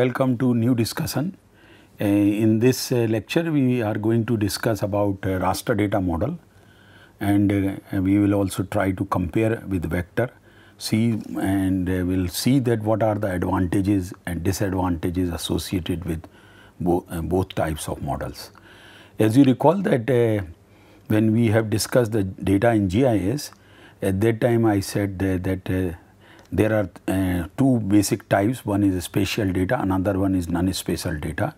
welcome to new discussion. Uh, in this uh, lecture, we are going to discuss about uh, raster data model and uh, we will also try to compare with vector, see and uh, we'll see that what are the advantages and disadvantages associated with bo uh, both types of models. As you recall that when we have discussed the data in GIS, at that time I said that, that there are uh, two basic types one is spatial data another one is non-spatial data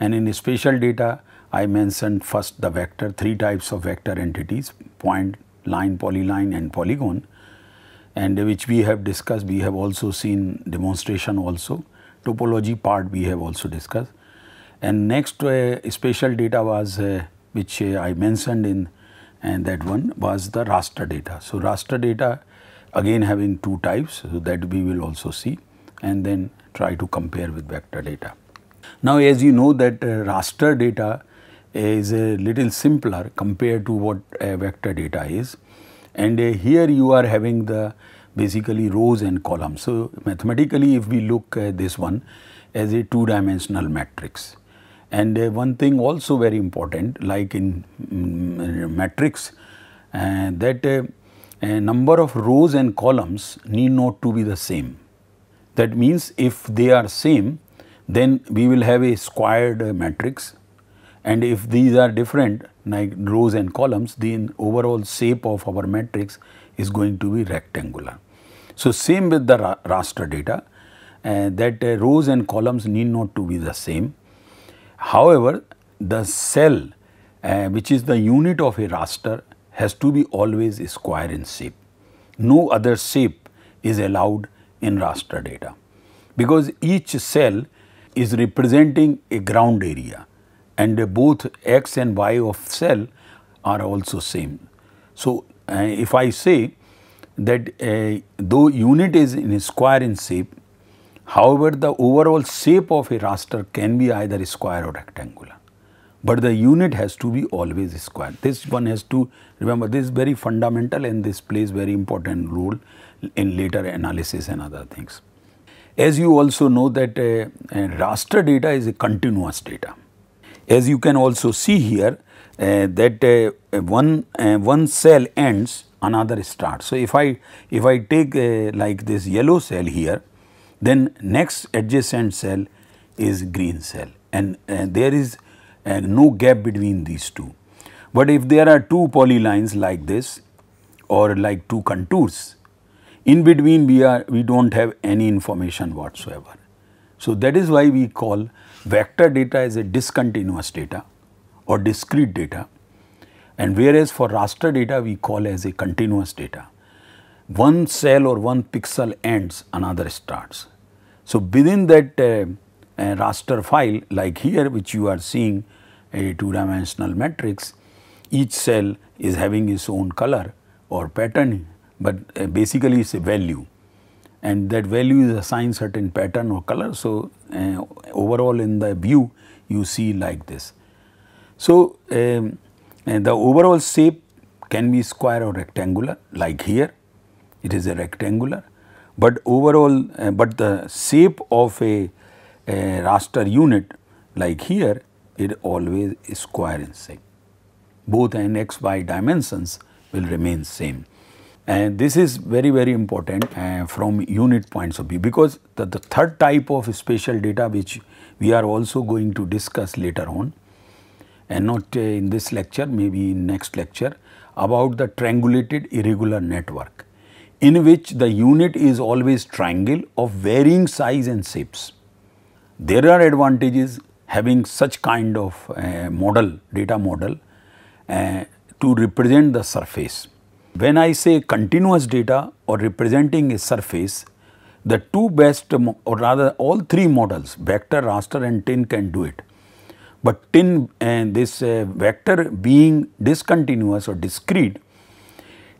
and in spatial data I mentioned first the vector three types of vector entities point line polyline and polygon and which we have discussed we have also seen demonstration also topology part we have also discussed and next uh, spatial data was uh, which uh, I mentioned in and uh, that one was the raster data. So, raster data again having two types so that we will also see and then try to compare with vector data. Now as you know that uh, raster data is a little simpler compared to what vector data is and uh, here you are having the basically rows and columns. So mathematically if we look at this one as a two dimensional matrix and uh, one thing also very important like in mm, matrix uh, that uh, a number of rows and columns need not to be the same. That means if they are same, then we will have a squared matrix and if these are different like rows and columns, then overall shape of our matrix is going to be rectangular. So, same with the ra raster data uh, that uh, rows and columns need not to be the same. However, the cell uh, which is the unit of a raster has to be always square in shape. No other shape is allowed in raster data because each cell is representing a ground area and both x and y of cell are also same. So, uh, if I say that uh, though unit is in square in shape, however the overall shape of a raster can be either square or rectangular but the unit has to be always square. This one has to remember this is very fundamental and this plays very important role in later analysis and other things. As you also know that uh, uh, raster data is a continuous data. As you can also see here uh, that uh, one, one cell ends another starts. So, if I, if I take like this yellow cell here then next adjacent cell is green cell and there is and no gap between these two. But if there are two polylines like this or like two contours, in between we are we do not have any information whatsoever. So, that is why we call vector data as a discontinuous data or discrete data and whereas for raster data we call as a continuous data. One cell or one pixel ends another starts. So, within that uh, uh, raster file like here which you are seeing a two dimensional matrix, each cell is having its own color or pattern, but uh, basically it's a value and that value is assigned certain pattern or color. So, uh, overall in the view you see like this. So, um, uh, the overall shape can be square or rectangular like here it is a rectangular, but overall uh, but the shape of a, a raster unit like here it always square in same. Both and x, y dimensions will remain same. And this is very, very important uh, from unit points of view because the, the third type of spatial data which we are also going to discuss later on and not uh, in this lecture, maybe in next lecture about the triangulated irregular network in which the unit is always triangle of varying size and shapes. There are advantages having such kind of uh, model, data model uh, to represent the surface. When I say continuous data or representing a surface, the two best or rather all three models vector, raster and tin can do it. But tin and uh, this vector being discontinuous or discrete,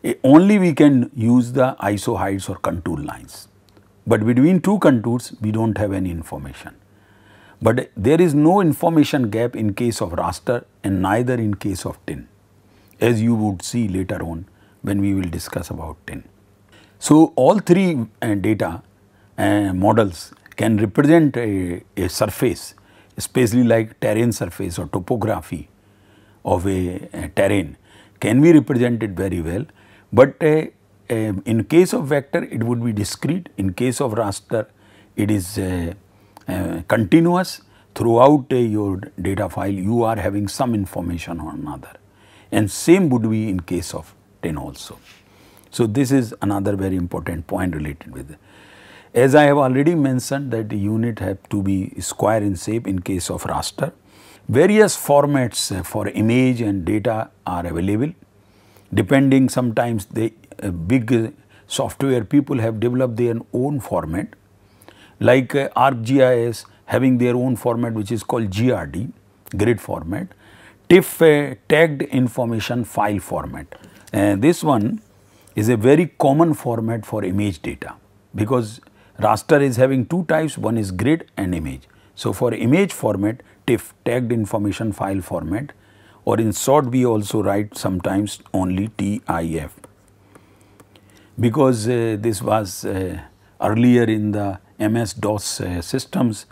eh, only we can use the iso or contour lines. But between two contours, we do not have any information. But there is no information gap in case of raster and neither in case of tin, as you would see later on when we will discuss about tin. So, all three uh, data uh, models can represent a, a, surface, especially like terrain surface or topography of a, a terrain can be represented very well, but uh, uh in case of vector it would be discrete, in case of raster it is uh, uh, continuous throughout your data file you are having some information or another and same would be in case of 10 also. So, this is another very important point related with As I have already mentioned that the unit have to be square in shape in case of raster. Various formats uh, for image and data are available depending sometimes the uh, big software people have developed their own format like uh, ArcGIS having their own format which is called GRD, grid format, TIFF uh, tagged information file format. Uh, this one is a very common format for image data because raster is having two types, one is grid and image. So, for image format, TIFF tagged information file format or in short we also write sometimes only TIF because uh, this was uh, earlier in the MS-DOS uh, systems.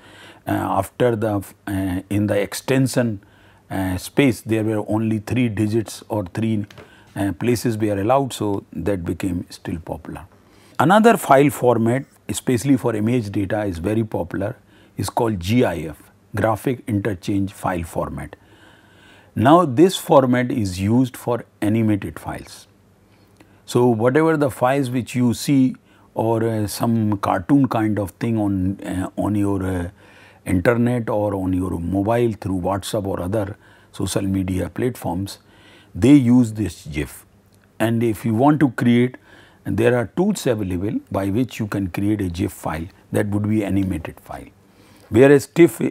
Uh, after the, uh, in the extension uh, space, there were only three digits or three uh, places were allowed, so that became still popular. Another file format, especially for image data, is very popular, is called GIF, Graphic Interchange File Format. Now this format is used for animated files. So whatever the files which you see or uh, some cartoon kind of thing on, uh, on your uh, internet or on your mobile through WhatsApp or other social media platforms, they use this GIF. And if you want to create, and there are tools available by which you can create a GIF file that would be animated file. Whereas TIFF uh,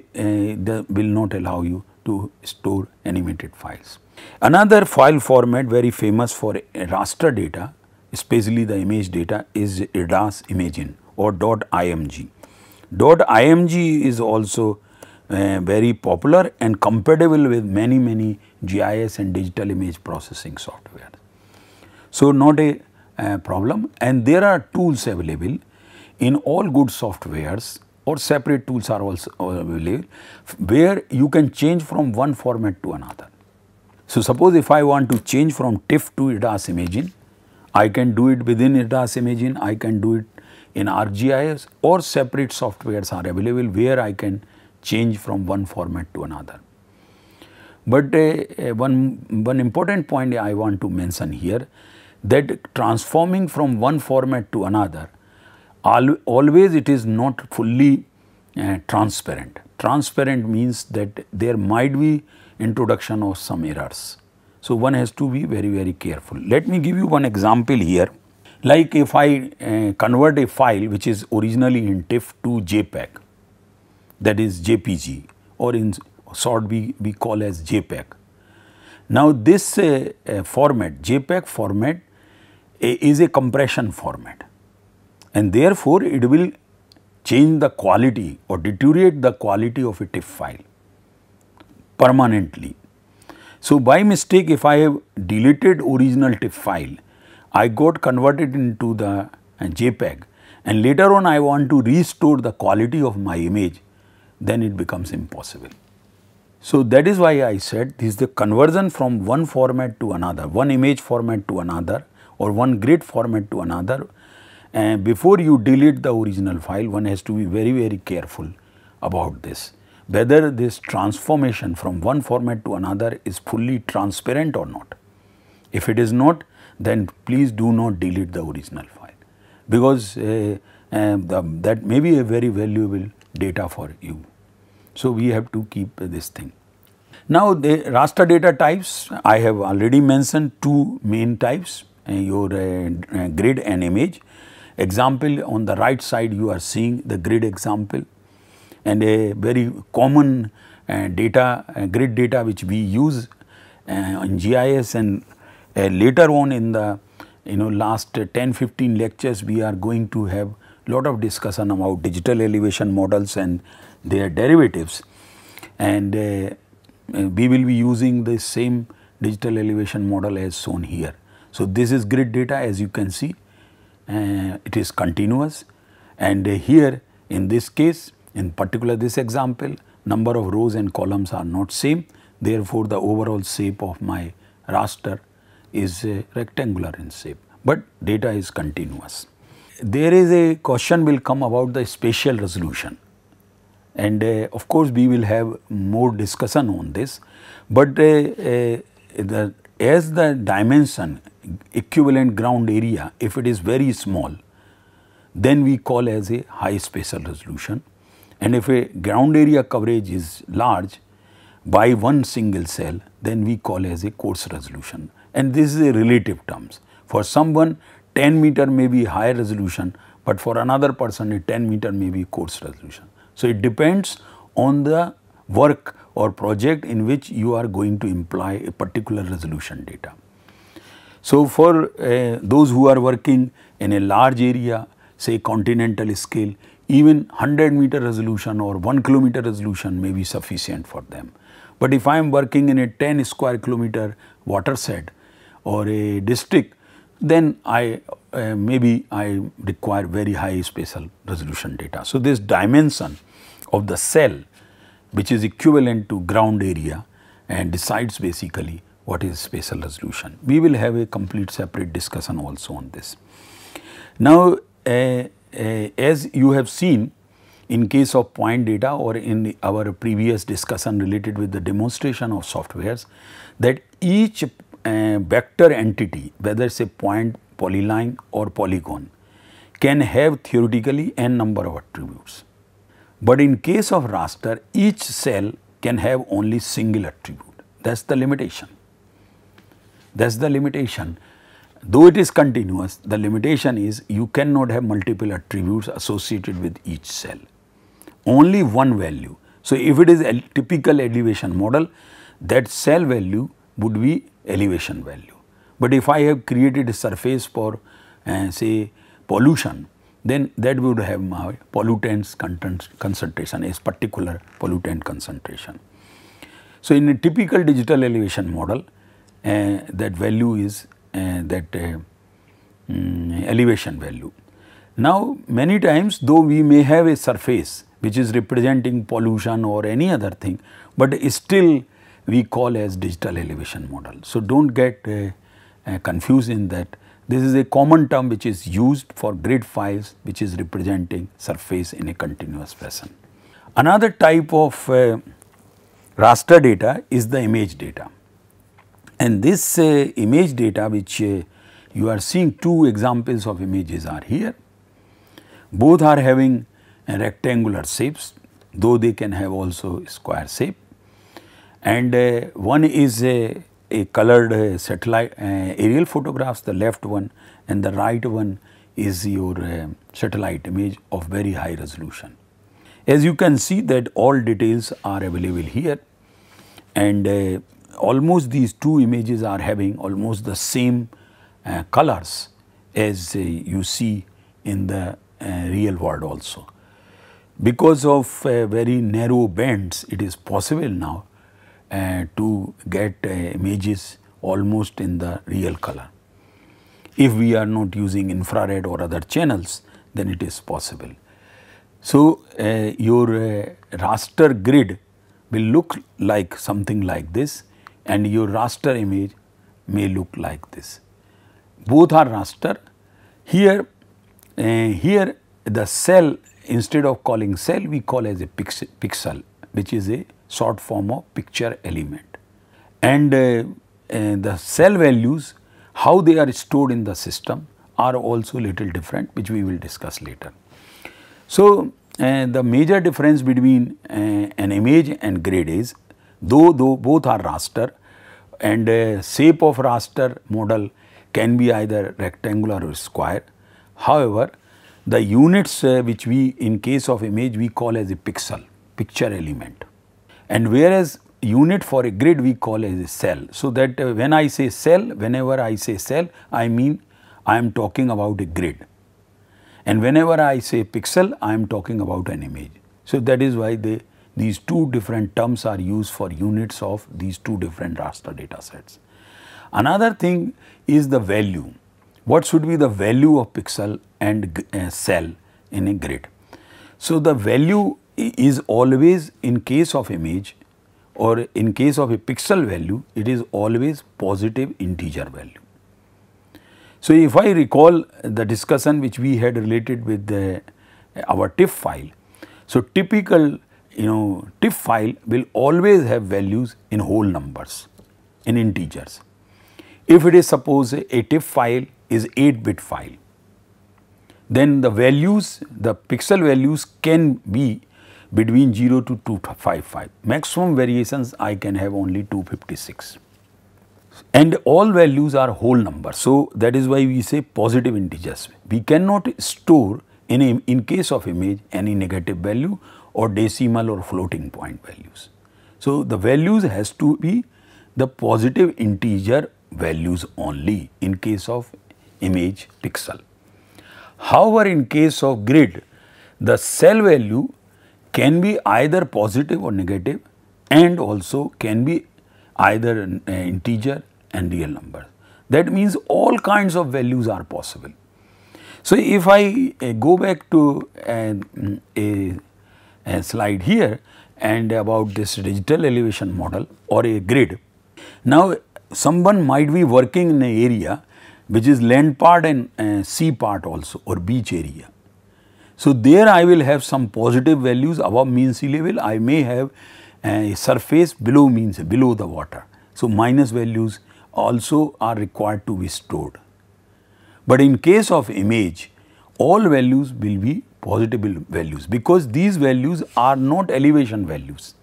will not allow you to store animated files. Another file format very famous for raster data especially the image data is EDAS imaging or .img. .img is also uh, very popular and compatible with many many GIS and digital image processing software. So, not a uh, problem and there are tools available in all good softwares or separate tools are also available where you can change from one format to another. So, suppose if I want to change from TIFF to IDAS imaging I can do it within ADAS Imagine, I can do it in ArcGIS or separate softwares are available where I can change from one format to another. But uh, uh, one, one important point I want to mention here that transforming from one format to another al always it is not fully uh, transparent. Transparent means that there might be introduction of some errors. So, one has to be very, very careful. Let me give you one example here. Like if I uh, convert a file which is originally in TIFF to JPEG, that is JPG or in sort we, we call as JPEG. Now, this uh, uh, format, JPEG format is a compression format and therefore, it will change the quality or deteriorate the quality of a TIFF file permanently. So, by mistake if I have deleted original TIFF file, I got converted into the uh, JPEG and later on I want to restore the quality of my image, then it becomes impossible. So, that is why I said this is the conversion from one format to another, one image format to another or one grid format to another. And before you delete the original file, one has to be very, very careful about this whether this transformation from one format to another is fully transparent or not. If it is not, then please do not delete the original file because uh, uh, the, that may be a very valuable data for you. So, we have to keep uh, this thing. Now, the raster data types I have already mentioned two main types uh, your uh, uh, grid and image. Example on the right side you are seeing the grid example and a very common uh, data, uh, grid data which we use uh, on GIS and uh, later on in the you know last 10-15 lectures we are going to have lot of discussion about digital elevation models and their derivatives and uh, we will be using the same digital elevation model as shown here. So, this is grid data as you can see uh, it is continuous and uh, here in this case in particular this example, number of rows and columns are not same, therefore the overall shape of my raster is uh, rectangular in shape, but data is continuous. There is a question will come about the spatial resolution and uh, of course we will have more discussion on this, but uh, uh the, as the dimension equivalent ground area if it is very small then we call as a high spatial resolution and if a ground area coverage is large by one single cell, then we call as a coarse resolution. And this is a relative terms. For someone, 10 meter may be high resolution, but for another person, a 10 meter may be coarse resolution. So it depends on the work or project in which you are going to imply a particular resolution data. So for uh, those who are working in a large area, say continental scale, even 100 meter resolution or 1 kilometer resolution may be sufficient for them. But if I am working in a 10 square kilometer watershed or a district, then I uh, maybe I require very high spatial resolution data. So, this dimension of the cell which is equivalent to ground area and decides basically what is spatial resolution. We will have a complete separate discussion also on this. Now, uh, uh, as you have seen in case of point data or in our previous discussion related with the demonstration of softwares that each uh, vector entity whether say point, polyline or polygon can have theoretically n number of attributes. But in case of raster each cell can have only single attribute that is the limitation. That is the limitation Though it is continuous, the limitation is you cannot have multiple attributes associated with each cell, only one value. So, if it is a typical elevation model, that cell value would be elevation value. But if I have created a surface for uh, say pollution, then that would have my pollutants concentration is particular pollutant concentration. So, in a typical digital elevation model, uh, that value is uh, that uh, mm, elevation value. Now, many times though we may have a surface which is representing pollution or any other thing, but still we call as digital elevation model. So, do not get uh, uh, confused in that. This is a common term which is used for grid files, which is representing surface in a continuous fashion. Another type of uh, raster data is the image data. And this uh, image data which uh, you are seeing two examples of images are here. Both are having rectangular shapes though they can have also square shape and uh, one is a, a colored uh, satellite uh, aerial photographs the left one and the right one is your uh, satellite image of very high resolution. As you can see that all details are available here and almost these two images are having almost the same uh, colors as uh, you see in the uh, real world also. Because of uh, very narrow bands, it is possible now uh, to get images almost in the real color. If we are not using infrared or other channels, then it is possible. So, your raster grid will look like something like this and your raster image may look like this. Both are raster. Here, uh, here the cell instead of calling cell we call as a pix pixel which is a short form of picture element. And uh, uh, the cell values how they are stored in the system are also little different which we will discuss later. So, uh, the major difference between uh, an image and grade is Though, though both are raster and a shape of raster model can be either rectangular or square. However, the units uh, which we in case of image we call as a pixel, picture element and whereas unit for a grid we call as a cell. So, that uh, when I say cell, whenever I say cell, I mean I am talking about a grid and whenever I say pixel, I am talking about an image. So, that is why they these two different terms are used for units of these two different raster data sets. Another thing is the value. What should be the value of pixel and uh, cell in a grid? So, the value is always in case of image or in case of a pixel value, it is always positive integer value. So, if I recall the discussion which we had related with the, our TIFF file, so typical you know TIFF file will always have values in whole numbers in integers. If it is suppose a TIFF file is 8 bit file then the values the pixel values can be between 0 to 255 maximum variations I can have only 256 and all values are whole numbers. So, that is why we say positive integers we cannot store in, a, in case of image any negative value or decimal or floating point values. So, the values has to be the positive integer values only in case of image pixel. However, in case of grid, the cell value can be either positive or negative and also can be either an, uh, integer and real number. That means all kinds of values are possible. So, if I uh, go back to uh, mm, a slide here and about this digital elevation model or a grid. Now, someone might be working in an area which is land part and uh, sea part also or beach area. So, there I will have some positive values above mean sea level, I may have uh, a surface below means below the water. So, minus values also are required to be stored. But in case of image, all values will be Positive values because these values are not elevation values.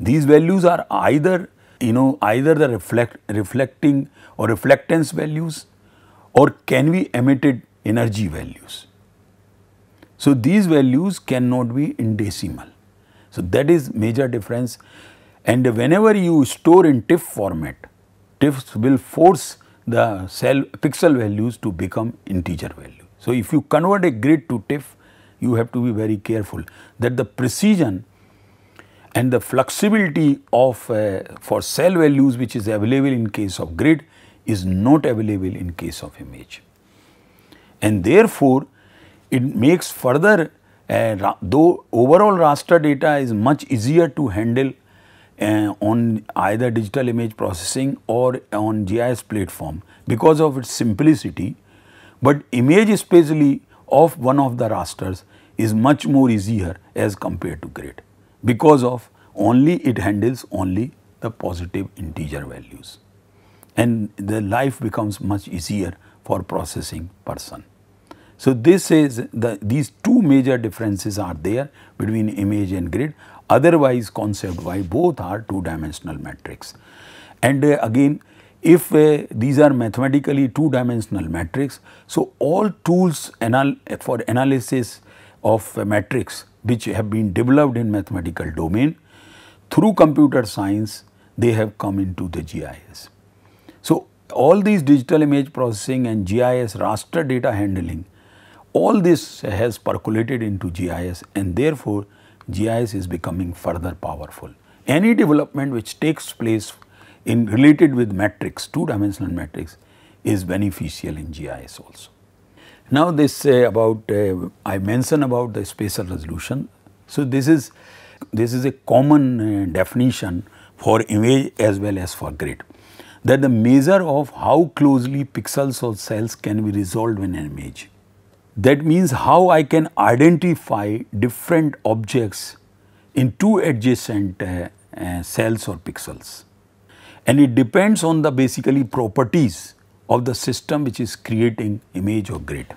These values are either you know either the reflect, reflecting or reflectance values or can be emitted energy values. So, these values cannot be in decimal. So, that is major difference and whenever you store in TIFF format, TIFFs will force the cell pixel values to become integer value. So, if you convert a grid to TIFF, you have to be very careful that the precision and the flexibility of uh, for cell values which is available in case of grid is not available in case of image. And therefore, it makes further uh, though overall raster data is much easier to handle uh, on either digital image processing or on GIS platform because of its simplicity, but image especially of one of the rasters is much more easier as compared to grid because of only it handles only the positive integer values and the life becomes much easier for processing person. So, this is the these two major differences are there between image and grid otherwise concept why both are two dimensional matrix. And uh, again if uh, these are mathematically two dimensional matrix, so all tools anal for analysis of matrix which have been developed in mathematical domain through computer science they have come into the GIS. So, all these digital image processing and GIS raster data handling all this has percolated into GIS and therefore GIS is becoming further powerful. Any development which takes place in related with matrix, two dimensional matrix is beneficial in GIS also. Now this uh, about, uh, I mentioned about the spatial resolution. So this is, this is a common uh, definition for image as well as for grid that the measure of how closely pixels or cells can be resolved in an image. That means how I can identify different objects in two adjacent uh, uh, cells or pixels. And it depends on the basically properties of the system which is creating image or grid.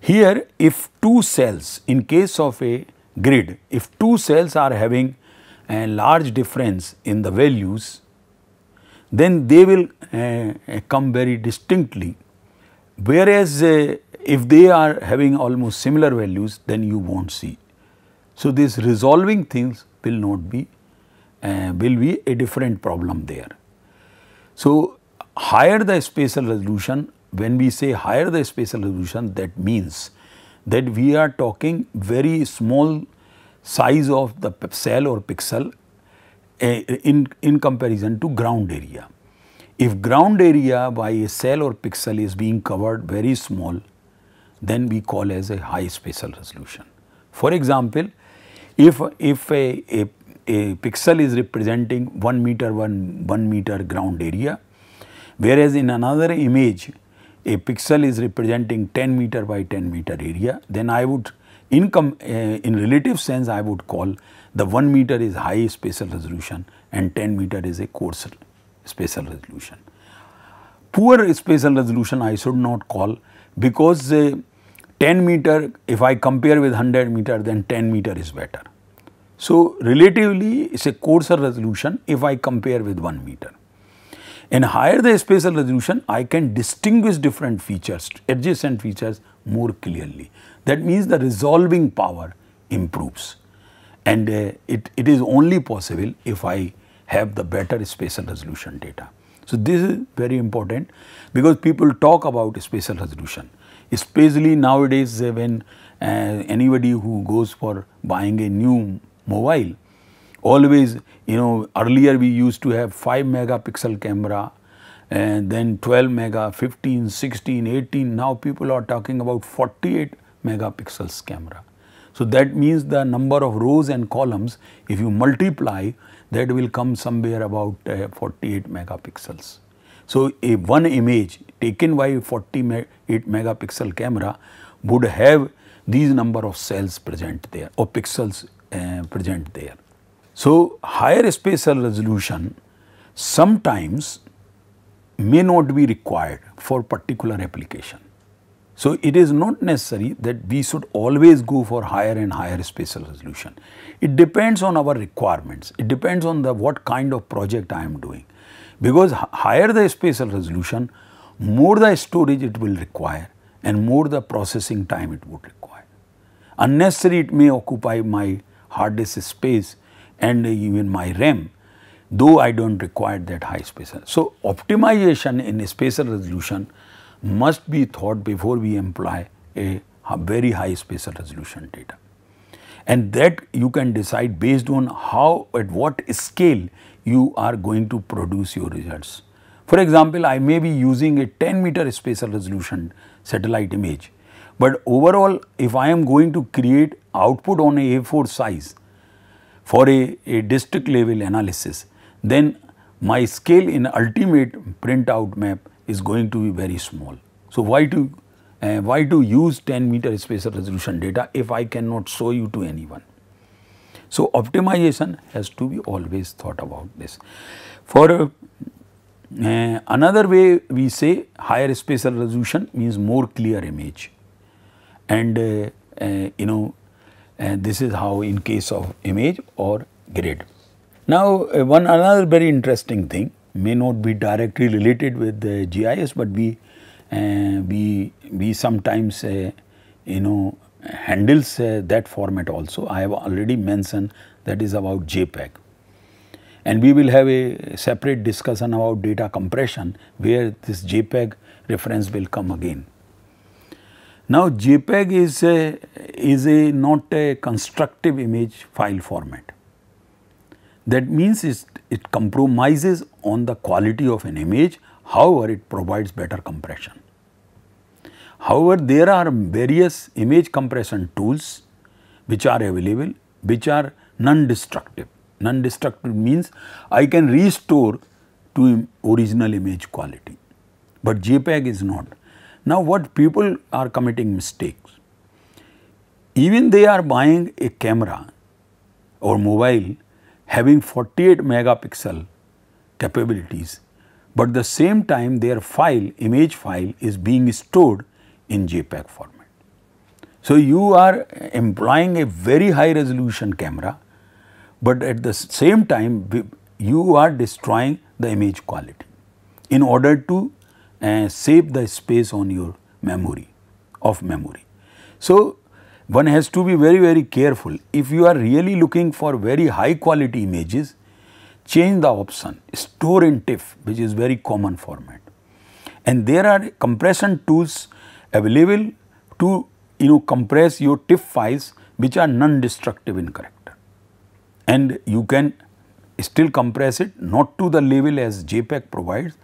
Here if two cells in case of a grid, if two cells are having a large difference in the values, then they will uh, uh come very distinctly. Whereas uh, if they are having almost similar values, then you won't see. So this resolving things will not be, uh, will be a different problem there. So higher the spatial resolution, when we say higher the spatial resolution, that means that we are talking very small size of the cell or pixel eh, in, in comparison to ground area. If ground area by a cell or pixel is being covered very small, then we call as a high spatial resolution. For example, if, if a, a, a pixel is representing 1 meter 1, 1 meter ground area, Whereas in another image, a pixel is representing 10 meter by 10 meter area, then I would in, com, uh, in relative sense I would call the 1 meter is high spatial resolution and 10 meter is a coarse spatial resolution. Poor spatial resolution I should not call because uh, 10 meter if I compare with 100 meter then 10 meter is better. So, relatively it is a coarser resolution if I compare with 1 meter. In higher the spatial resolution, I can distinguish different features, adjacent features more clearly. That means the resolving power improves. And uh, it, it is only possible if I have the better spatial resolution data. So, this is very important because people talk about spatial resolution, especially nowadays when uh, anybody who goes for buying a new mobile, always you know earlier we used to have 5 megapixel camera and then 12 mega 15 16 18 now people are talking about 48 megapixels camera so that means the number of rows and columns if you multiply that will come somewhere about uh, 48 megapixels so a one image taken by 48 megapixel camera would have these number of cells present there or pixels uh, present there so, higher spatial resolution sometimes may not be required for particular application. So, it is not necessary that we should always go for higher and higher spatial resolution. It depends on our requirements. It depends on the what kind of project I am doing. Because higher the spatial resolution, more the storage it will require and more the processing time it would require. Unnecessary it may occupy my hard disk space and even my RAM, though I do not require that high spatial. So, optimization in spatial resolution must be thought before we employ a very high spatial resolution data. And that you can decide based on how at what scale you are going to produce your results. For example, I may be using a 10 meter spatial resolution satellite image, but overall if I am going to create output on a A4 size, for a, a district level analysis, then my scale in ultimate printout map is going to be very small. So, why to uh, why to use 10 meter spatial resolution data if I cannot show you to anyone. So, optimization has to be always thought about this. For uh, uh, another way we say higher spatial resolution means more clear image and eh, you know and this is how in case of image or grid. Now, uh, one another very interesting thing may not be directly related with the GIS, but we uh, we we sometimes uh, you know handles uh, that format also. I have already mentioned that is about JPEG, and we will have a separate discussion about data compression where this JPEG reference will come again. Now, JPEG is a, is a not a constructive image file format. That means it compromises on the quality of an image, however it provides better compression. However, there are various image compression tools which are available, which are non-destructive. Non-destructive means I can restore to original image quality, but JPEG is not. Now, what people are committing mistakes? Even they are buying a camera or mobile having 48 megapixel capabilities, but the same time their file, image file is being stored in JPEG format. So, you are employing a very high resolution camera, but at the same time you are destroying the image quality in order to uh, save the space on your memory of memory. So, one has to be very very careful if you are really looking for very high quality images change the option store in TIFF which is very common format and there are compression tools available to you know compress your TIFF files which are non-destructive in character and you can still compress it not to the level as JPEG provides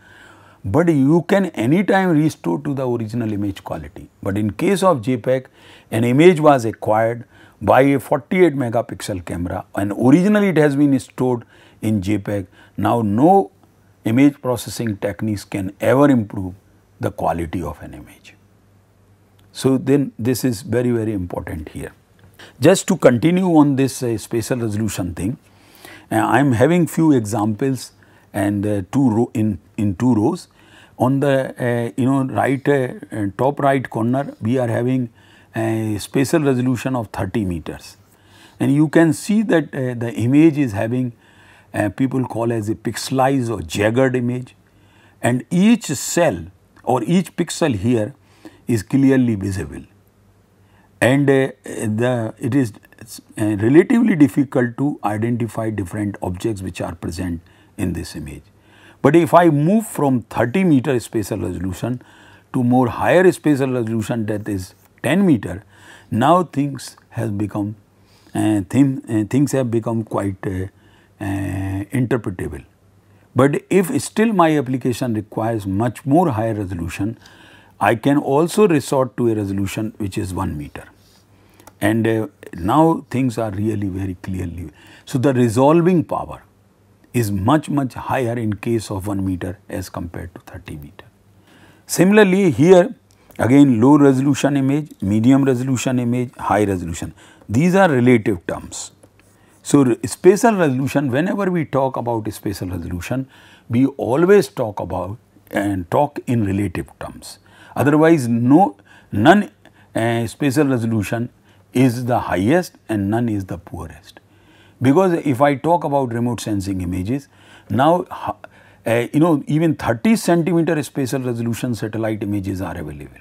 but you can anytime restore to the original image quality. But in case of JPEG, an image was acquired by a 48 megapixel camera and originally it has been stored in JPEG. Now, no image processing techniques can ever improve the quality of an image. So, then this is very very important here. Just to continue on this uh, spatial resolution thing, uh, I am having few examples and uh, two row in, in two rows. On the uh, you know right uh, top right corner we are having a spatial resolution of 30 meters and you can see that the image is having people call as a pixelized or jagged image and each cell or each pixel here is clearly visible and uh, the it is uh, relatively difficult to identify different objects which are present in this image. But if I move from 30 meter spatial resolution to more higher spatial resolution that is 10 meter, now things has become uh, eh, thin, uh, eh, things have become quite uh, interpretable. But if still my application requires much more higher resolution, I can also resort to a resolution which is 1 meter. And now things are really very clearly. So, the resolving power is much much higher in case of 1 meter as compared to 30 meter. Similarly, here again low resolution image, medium resolution image, high resolution these are relative terms. So, spatial resolution whenever we talk about spatial resolution we always talk about and talk in relative terms otherwise no none uh, spatial resolution is the highest and none is the poorest. Because if I talk about remote sensing images, now uh, you know even 30 centimeter spatial resolution satellite images are available.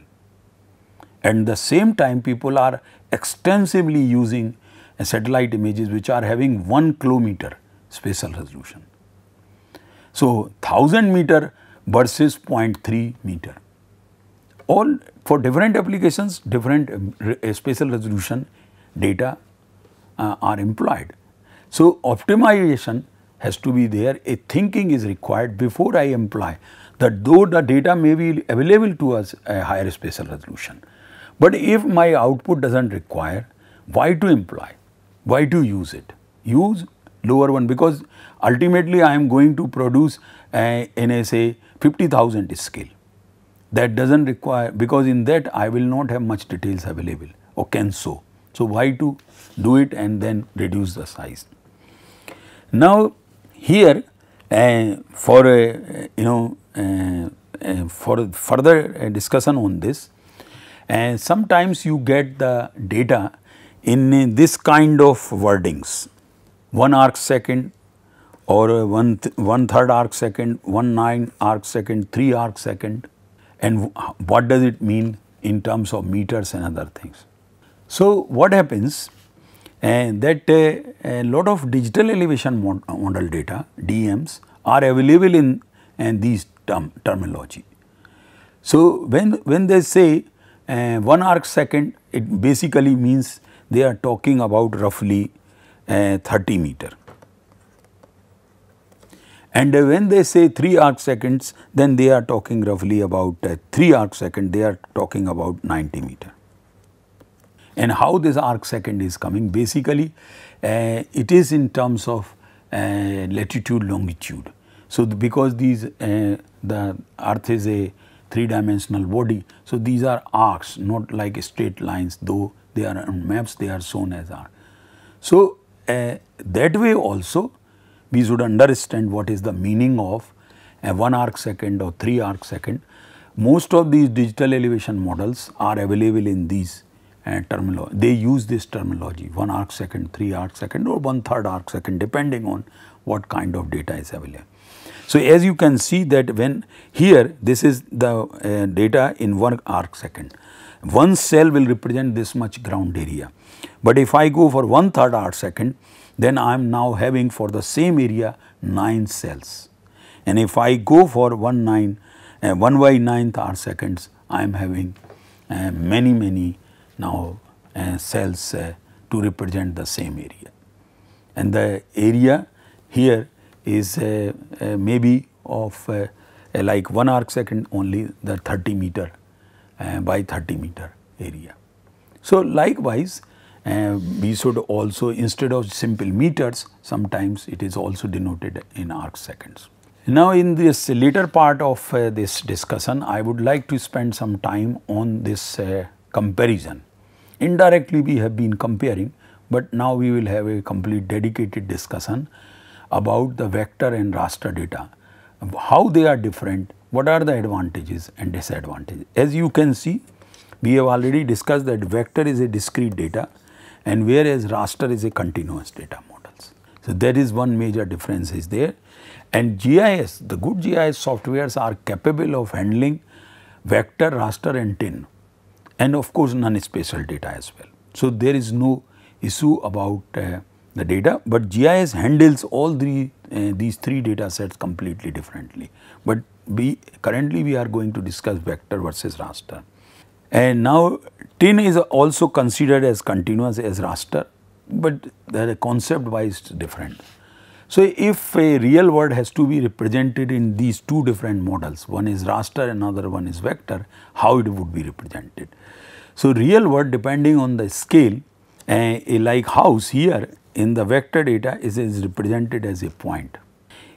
And the same time people are extensively using uh, satellite images which are having 1 kilometer spatial resolution. So 1000 meter versus 0.3 meter. All for different applications different uh, spatial resolution data uh, are employed. So, optimization has to be there, a thinking is required before I employ that though the data may be available to us a higher spatial resolution. But if my output does not require, why to employ? Why to use it? Use lower one because ultimately I am going to produce a, in say 50,000 scale. That does not require because in that I will not have much details available or can so. So, why to do it and then reduce the size. Now, here uh, for uh, you know uh, uh for further uh, discussion on this and uh, sometimes you get the data in this kind of wordings 1 arc second or one, th one third arc second, 1 9 arc second, 3 arc second and what does it mean in terms of meters and other things. So, what happens and that uh, a lot of digital elevation uh, model data DMs are available in and these term terminology. So, when, when they say uh, 1 arc second it basically means they are talking about roughly uh, 30 meter. And uh, when they say 3 arc seconds then they are talking roughly about uh, 3 arc second they are talking about 90 meter. And how this arc second is coming, basically uh, it is in terms of uh, latitude longitude. So, the, because these uh, the earth is a three dimensional body, so these are arcs not like straight lines though they are on maps they are shown as arc. So, uh, that way also we should understand what is the meaning of a 1 arc second or 3 arc second. Most of these digital elevation models are available in these uh, terminology. They use this terminology, one arc second, three arc second or one third arc second depending on what kind of data is available. So, as you can see that when here this is the uh, data in one arc second, one cell will represent this much ground area. But if I go for one third arc second, then I am now having for the same area 9 cells. And if I go for 1 9, uh, 1 by 9th arc seconds, I am having uh, many many now cells uh, to represent the same area. And the area here is uh, uh, maybe of like 1 arc second only the 30 meter by 30 meter area. So, likewise uh, we should also instead of simple meters sometimes it is also denoted in arc seconds. Now in this later part of uh, this discussion I would like to spend some time on this uh, comparison Indirectly we have been comparing but now we will have a complete dedicated discussion about the vector and raster data, how they are different, what are the advantages and disadvantages. As you can see, we have already discussed that vector is a discrete data and whereas raster is a continuous data models. So, there is one major difference is there and GIS, the good GIS softwares are capable of handling vector, raster and tin and of course non-spatial data as well. So, there is no issue about uh, the data, but GIS handles all the, uh, these three data sets completely differently. But we currently we are going to discuss vector versus raster. And now tin is also considered as continuous as raster, but the concept wise different. So, if a real word has to be represented in these two different models, one is raster, another one is vector, how it would be represented. So, real word depending on the scale, uh, like house here in the vector data is, is represented as a point.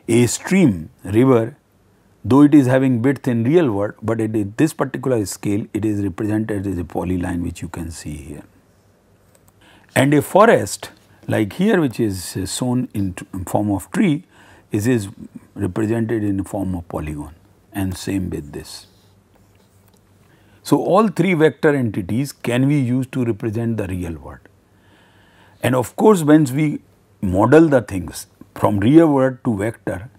A stream, river, though it is having width in real world, but at this particular scale it is represented as a polyline which you can see here. And a forest like here which is shown in form of tree, is represented in the form of polygon and same with this. So, all three vector entities can be used to represent the real world. And of course, once we model the things from real world to vector,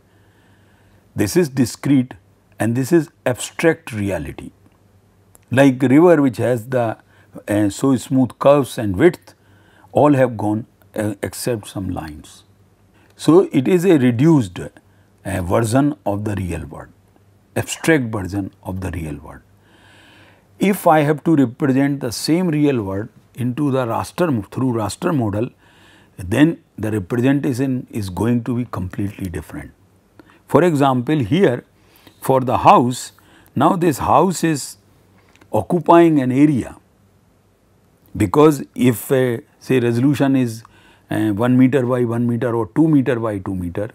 this is discrete and this is abstract reality. Like river which has the uh, so smooth curves and width all have gone uh, except some lines. So, it is a reduced uh, version of the real world, abstract version of the real world. If I have to represent the same real world into the raster through raster model, then the representation is going to be completely different. For example, here for the house, now this house is occupying an area because if a, uh, say resolution is uh, 1 meter by 1 meter or 2 meter by 2 meter,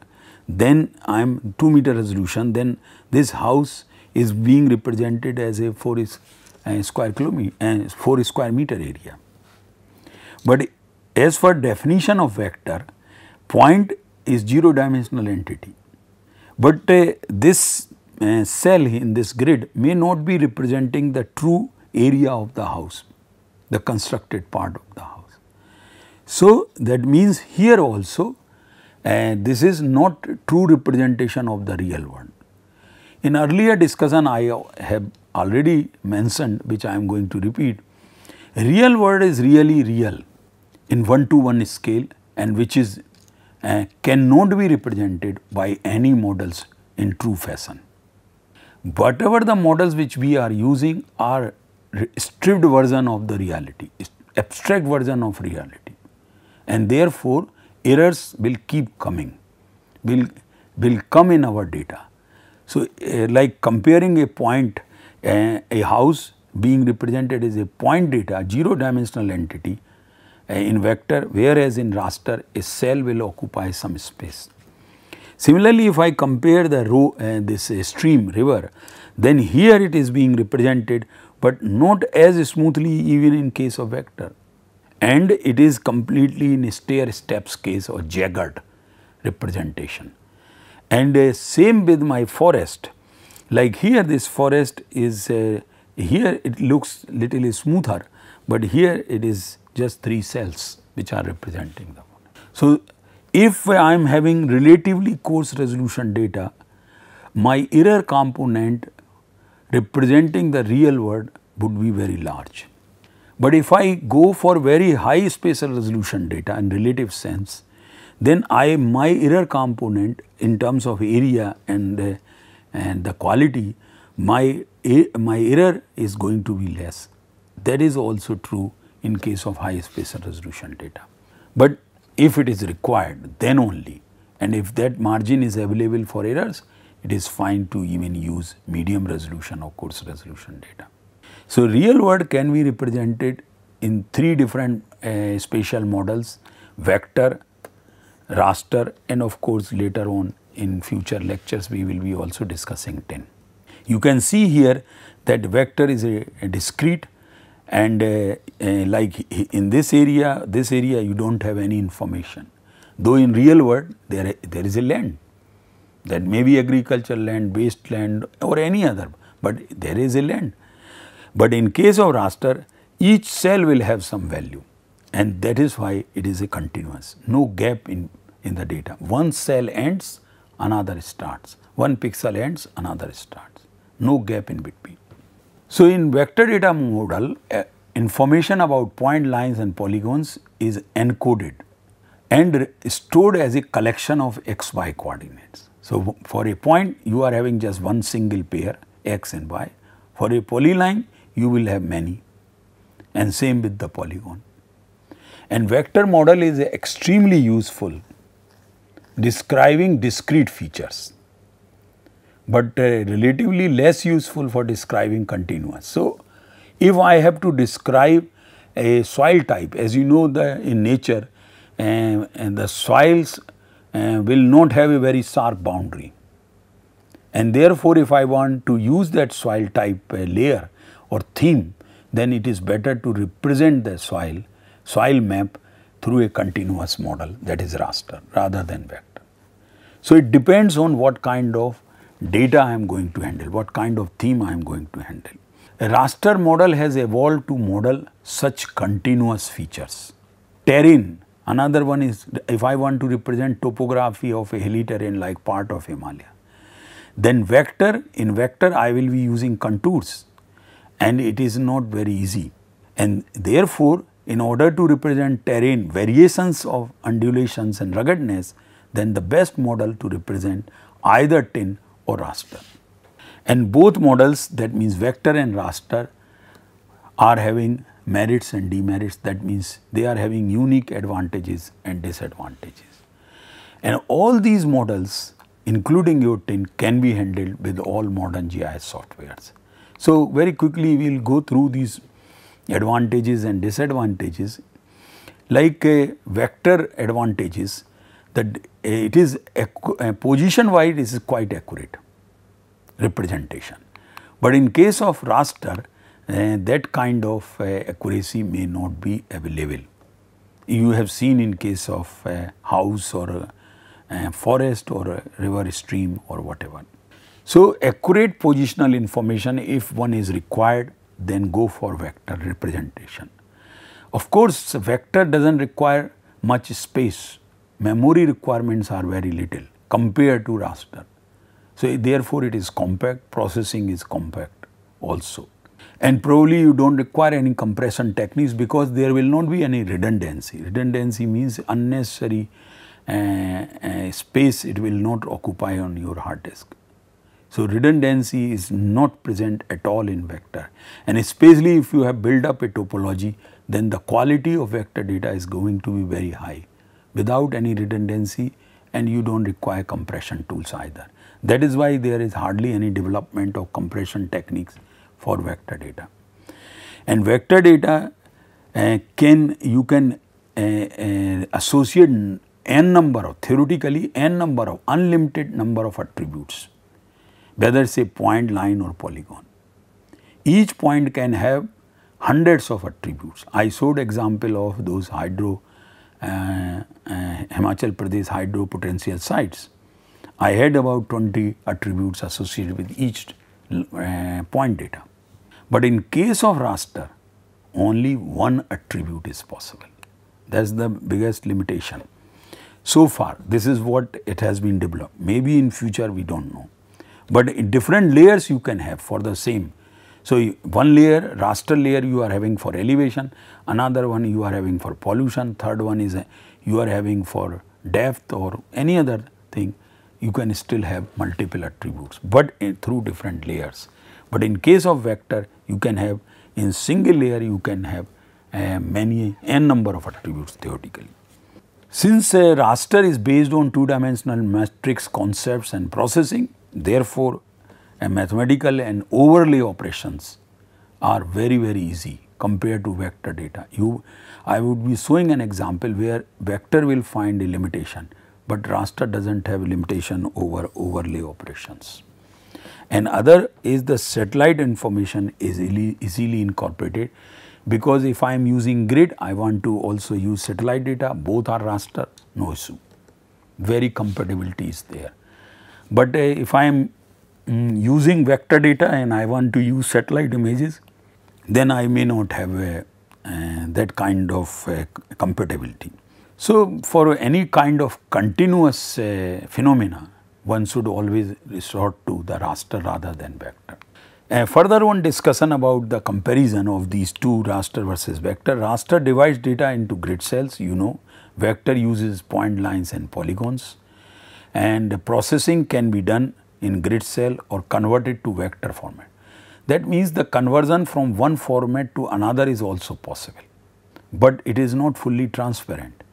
then I am 2 meter resolution, then this house is being represented as a 4 is, uh, square kilometer uh, 4 square meter area. But as for definition of vector, point is 0 dimensional entity. But uh, this uh, cell in this grid may not be representing the true area of the house, the constructed part of the house. So, that means here also eh, this is not true representation of the real world. In earlier discussion I have already mentioned which I am going to repeat, real world is really real in 1 to 1 scale and which is uh, eh, cannot be represented by any models in true fashion. Whatever the models which we are using are stripped version of the reality, abstract version of reality and therefore errors will keep coming, will, will come in our data. So, uh, like comparing a point, uh, a house being represented as a point data, zero dimensional entity uh, in vector, whereas in raster a cell will occupy some space. Similarly, if I compare the row, this stream river, then here it is being represented, but not as smoothly even in case of vector and it is completely in stair steps case or jagged representation. And uh, same with my forest, like here this forest is, uh, here it looks little smoother, but here it is just three cells which are representing them. So, if I am having relatively coarse resolution data, my error component representing the real world would be very large. But if I go for very high spatial resolution data in relative sense, then I my error component in terms of area and and the quality, my eh, my error is going to be less. That is also true in case of high spatial resolution data. But if it is required, then only, and if that margin is available for errors, it is fine to even use medium resolution or coarse resolution data. So, real world can be represented in three different uh, spatial models, vector, raster and of course later on in future lectures we will be also discussing 10. You can see here that vector is a, a discrete and uh, uh, like in this area, this area you do not have any information. Though in real world there, there is a land that may be agricultural land, wasteland or any other, but there is a land. But in case of raster, each cell will have some value and that is why it is a continuous, no gap in, in the data. One cell ends, another starts. One pixel ends, another starts. No gap in between. So, in vector data model, uh, information about point lines and polygons is encoded and stored as a collection of xy coordinates. So, for a point you are having just one single pair x and y. For a polyline you will have many and same with the polygon. And vector model is extremely useful describing discrete features but uh, relatively less useful for describing continuous. So, if I have to describe a soil type as you know the in nature uh, and the soils uh, will not have a very sharp boundary and therefore if I want to use that soil type uh, layer or theme, then it is better to represent the soil, soil map through a continuous model that is raster rather than vector. So, it depends on what kind of data I am going to handle, what kind of theme I am going to handle. A raster model has evolved to model such continuous features. Terrain, another one is if I want to represent topography of a hilly terrain like part of Himalaya, then vector, in vector I will be using contours and it is not very easy. And therefore, in order to represent terrain variations of undulations and ruggedness, then the best model to represent either tin or raster. And both models that means vector and raster are having merits and demerits that means they are having unique advantages and disadvantages. And all these models including your tin can be handled with all modern GIS softwares. So, very quickly we will go through these advantages and disadvantages. Like a uh, vector advantages that uh, it is uh, position wise is quite accurate representation. But in case of raster uh, that kind of uh, accuracy may not be available. You have seen in case of uh, house or forest or river stream or whatever. So, accurate positional information if one is required then go for vector representation. Of course, vector does not require much space, memory requirements are very little compared to raster. So, therefore, it is compact, processing is compact also. And probably you do not require any compression techniques because there will not be any redundancy. Redundancy means unnecessary uh, uh, space it will not occupy on your hard disk. So, redundancy is not present at all in vector and especially if you have built up a topology then the quality of vector data is going to be very high without any redundancy and you do not require compression tools either. That is why there is hardly any development of compression techniques for vector data. And vector data uh, can you can uh, uh, associate n number of theoretically n number of unlimited number of attributes whether say point, line or polygon. Each point can have hundreds of attributes. I showed example of those hydro, uh, uh, Himachal Pradesh hydro potential sites. I had about 20 attributes associated with each uh, point data. But in case of raster, only one attribute is possible. That is the biggest limitation. So far, this is what it has been developed. Maybe in future, we do not know. But different layers you can have for the same. So, one layer, raster layer you are having for elevation, another one you are having for pollution, third one is a, uh, you are having for depth or any other thing, you can still have multiple attributes, but in, through different layers. But in case of vector, you can have in single layer, you can have uh, many n number of attributes theoretically. Since a uh, raster is based on two dimensional matrix concepts and processing, Therefore, a mathematical and overlay operations are very very easy compared to vector data. You, I would be showing an example where vector will find a limitation, but raster does not have limitation over overlay operations. And other is the satellite information is easily incorporated because if I am using grid, I want to also use satellite data, both are raster, no issue. Very compatibility is there. But uh, if I am um, using vector data and I want to use satellite images, then I may not have a, uh, that kind of uh, compatibility. So, for any kind of continuous uh, phenomena, one should always resort to the raster rather than vector. Uh, further one discussion about the comparison of these two raster versus vector. Raster divides data into grid cells, you know, vector uses point lines and polygons and the processing can be done in grid cell or converted to vector format. That means the conversion from one format to another is also possible, but it is not fully transparent.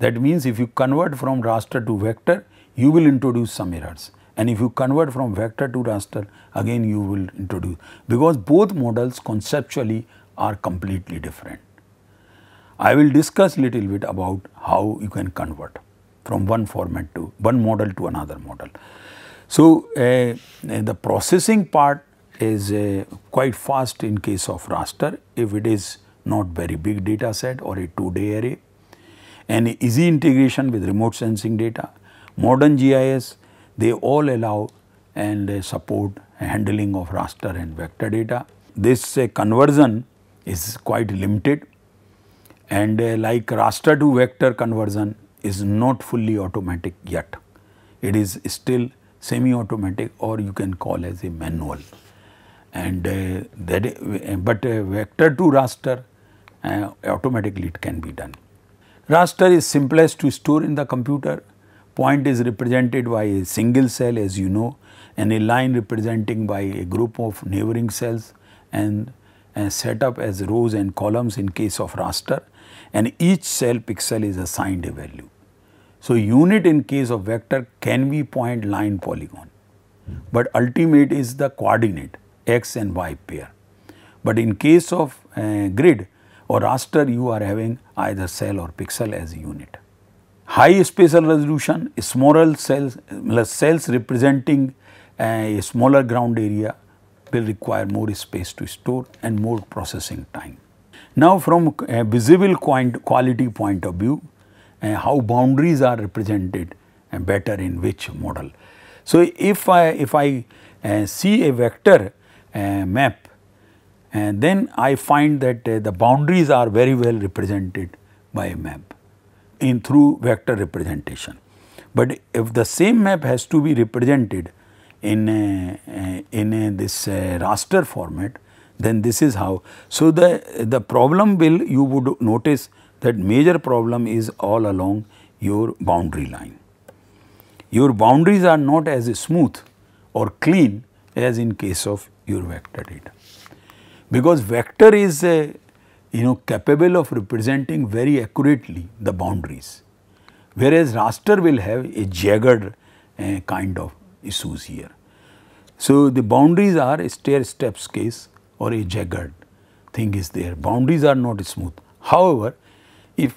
That means if you convert from raster to vector, you will introduce some errors and if you convert from vector to raster again you will introduce because both models conceptually are completely different. I will discuss little bit about how you can convert from one format to one model to another model. So, uh, the processing part is uh, quite fast in case of raster if it is not very big data set or a two day array and easy integration with remote sensing data. Modern GIS they all allow and uh, support handling of raster and vector data. This conversion is quite limited and like raster to vector conversion is not fully automatic yet. It is still semi-automatic or you can call as a manual. And uh, that, uh, but uh, vector to raster uh, automatically it can be done. Raster is simplest to store in the computer. Point is represented by a single cell as you know and a line representing by a group of neighboring cells and uh, set up as rows and columns in case of raster and each cell pixel is assigned a value. So, unit in case of vector can be point, line, polygon, but ultimate is the coordinate x and y pair. But in case of uh, grid or raster, you are having either cell or pixel as a unit. High spatial resolution, smaller cells, cells representing eh, a smaller ground area will require more space to store and more processing time. Now, from a eh, visible quality point of view, how boundaries are represented uh, better in which model. So, if I if I uh, see a vector uh, map and then I find that the boundaries are very well represented by a map in through vector representation. But if the same map has to be represented in a, in a, this raster format then this is how. So, the, the problem will you would notice that major problem is all along your boundary line. Your boundaries are not as smooth or clean as in case of your vector data. Because vector is uh, you know capable of representing very accurately the boundaries whereas raster will have a jagged uh, kind of issues here. So, the boundaries are a stair steps case or a jagged thing is there boundaries are not smooth. However, if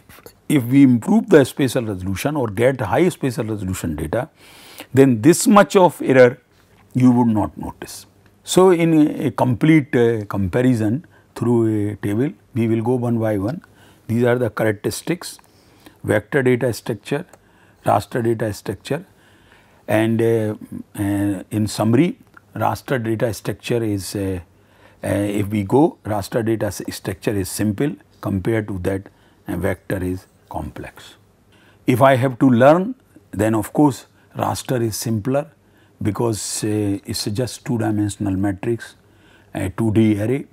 if we improve the spatial resolution or get high spatial resolution data, then this much of error you would not notice. So, in a, complete uh, comparison through a table, we will go one by one. These are the characteristics, vector data structure, raster data structure and uh, uh, in summary raster data structure is uh, uh, if we go raster data structure is simple compared to that a vector is complex. If I have to learn then of course raster is simpler because uh, it is just two dimensional matrix, a 2D array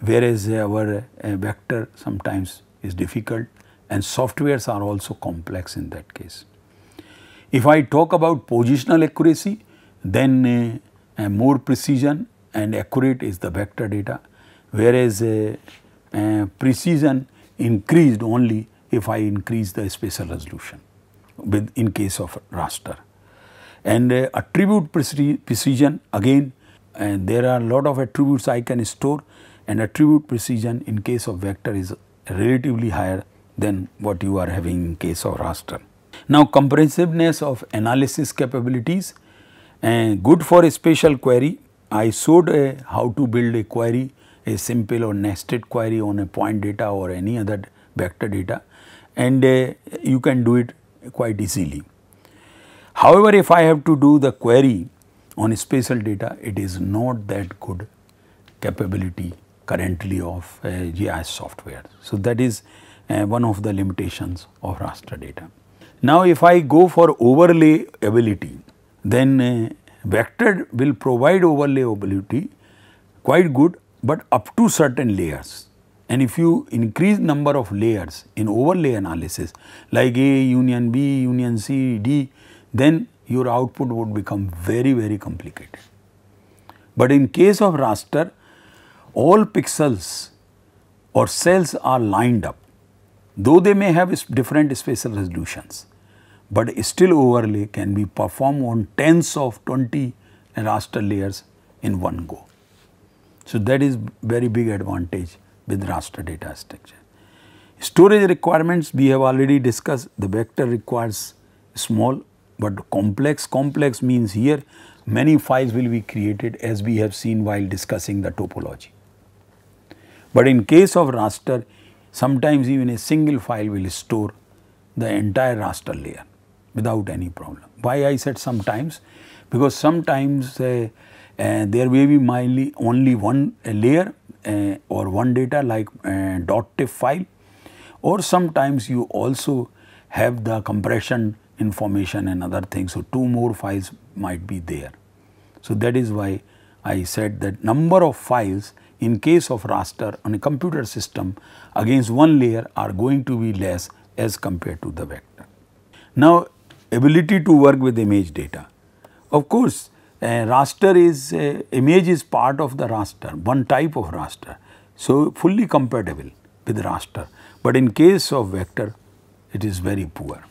whereas our uh, vector sometimes is difficult and softwares are also complex in that case. If I talk about positional accuracy then uh, more precision and accurate is the vector data whereas uh, uh, precision increased only if I increase the spatial resolution with in case of raster. And uh, attribute precision again and there are a lot of attributes I can store and attribute precision in case of vector is relatively higher than what you are having in case of raster. Now comprehensiveness of analysis capabilities and good for a spatial query. I showed uh, how to build a query a simple or nested query on a point data or any other vector data and uh, you can do it quite easily. However, if I have to do the query on spatial data, it is not that good capability currently of uh, GIS software. So, that is uh, one of the limitations of raster data. Now, if I go for overlay ability, then uh, vector will provide overlay ability quite good but up to certain layers. And if you increase number of layers in overlay analysis like A union B union C D then your output would become very very complicated. But in case of raster all pixels or cells are lined up though they may have different spatial resolutions but still overlay can be performed on tens of 20 raster layers in one go. So that is very big advantage with raster data structure. Storage requirements we have already discussed the vector requires small but complex. Complex means here many files will be created as we have seen while discussing the topology. But in case of raster sometimes even a single file will store the entire raster layer without any problem. Why I said sometimes because sometimes uh, uh, there may be only one layer uh, or one data like uh, dot file or sometimes you also have the compression information and other things. So, two more files might be there. So, that is why I said that number of files in case of raster on a computer system against one layer are going to be less as compared to the vector. Now, ability to work with image data. Of course, raster is, image is part of the raster, one type of raster. So, fully compatible with raster, but in case of vector it is very poor.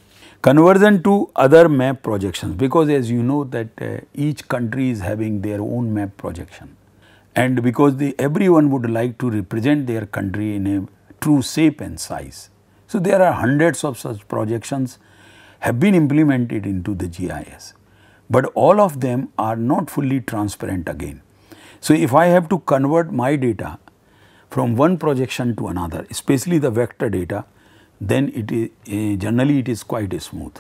Conversion to other map projections because as you know that uh, each country is having their own map projection and because the, everyone would like to represent their country in a true shape and size. So, there are hundreds of such projections have been implemented into the GIS but all of them are not fully transparent again. So, if I have to convert my data from one projection to another, especially the vector data, then it is uh, generally it is quite smooth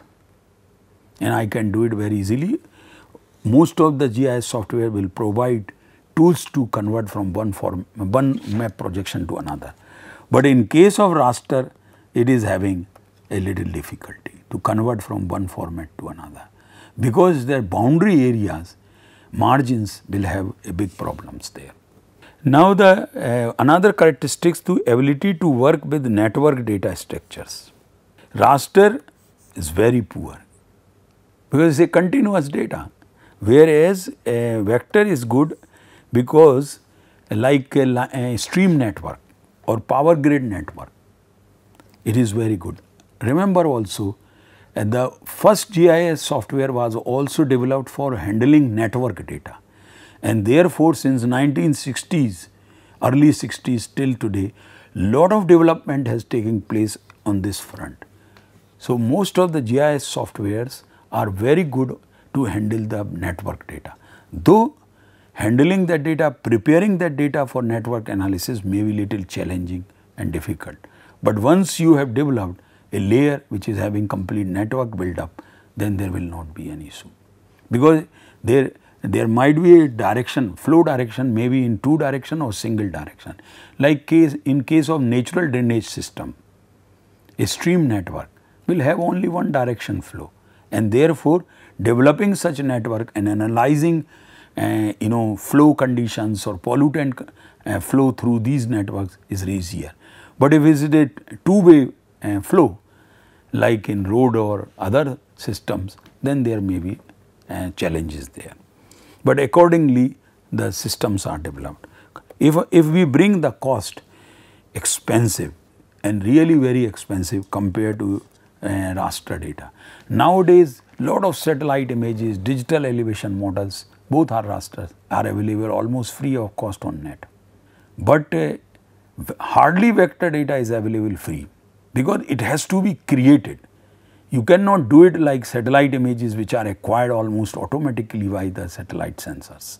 and I can do it very easily. Most of the GIS software will provide tools to convert from one form one map projection to another. But in case of raster, it is having a little difficulty to convert from one format to another because their boundary areas margins will have a big problems there. Now, the uh, another characteristics to ability to work with network data structures. raster is very poor because it's a continuous data whereas a vector is good because like a, a, stream network or power grid network it is very good. Remember also and the first GIS software was also developed for handling network data. And therefore, since 1960s, early 60s till today, lot of development has taken place on this front. So, most of the GIS softwares are very good to handle the network data. Though handling that data, preparing that data for network analysis may be little challenging and difficult. But once you have developed, a layer which is having complete network build up, then there will not be an issue. Because there, there might be a direction, flow direction may be in two direction or single direction. Like case, in case of natural drainage system, a stream network will have only one direction flow and therefore developing such network and analyzing uh, you know flow conditions or pollutant uh, flow through these networks is easier. But if it is a two way uh, eh, flow like in road or other systems, then there may be uh, challenges there. But accordingly, the systems are developed. If, if we bring the cost expensive and really very expensive compared to uh, raster data. Nowadays, lot of satellite images, digital elevation models, both are rasters, are available almost free of cost on net. But uh, hardly vector data is available free because it has to be created. You cannot do it like satellite images which are acquired almost automatically by the satellite sensors.